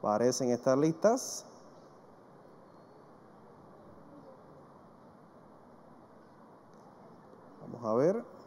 Parecen estar listas. Vamos a ver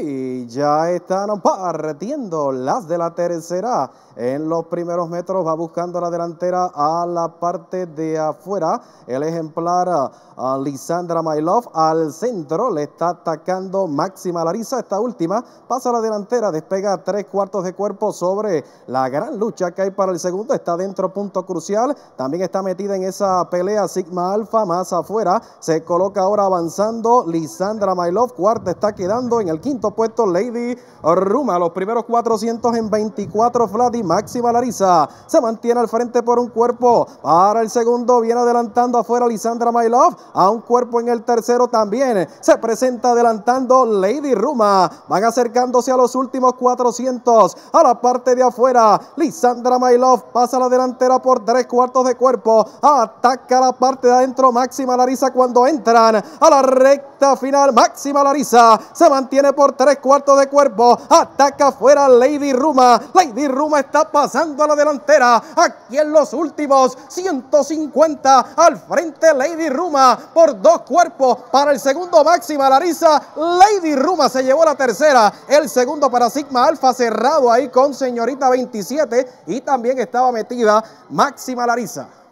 y ya están partiendo las de la tercera. En los primeros metros va buscando la delantera a la parte de afuera. El ejemplar a ah, Lisandra Mailov al centro le está atacando Máxima Larisa. Esta última pasa a la delantera, despega tres cuartos de cuerpo sobre la gran lucha que hay para el segundo. Está dentro, punto crucial. También está metida en esa pelea Sigma Alfa más afuera. Se coloca ahora avanzando Lisandra Mailov. Cuarta está quedando en el quinto puesto Lady Ruma, los primeros 400 en 24 Fladi máxima Larisa. Se mantiene al frente por un cuerpo. Para el segundo viene adelantando afuera Lisandra My A un cuerpo en el tercero también. Se presenta adelantando Lady Ruma. Van acercándose a los últimos 400. A la parte de afuera. Lisandra My pasa la delantera por tres cuartos de cuerpo. Ataca la parte de adentro máxima Larisa cuando entran a la recta final. Máxima Larisa se mantiene por tres cuartos de cuerpo. Ataca fuera Lady Ruma. Lady Ruma está pasando a la delantera. Aquí en los últimos 150 al frente Lady Ruma por dos cuerpos para el segundo máxima Larisa. Lady Ruma se llevó la tercera. El segundo para Sigma Alfa cerrado ahí con señorita 27 y también estaba metida máxima Larisa.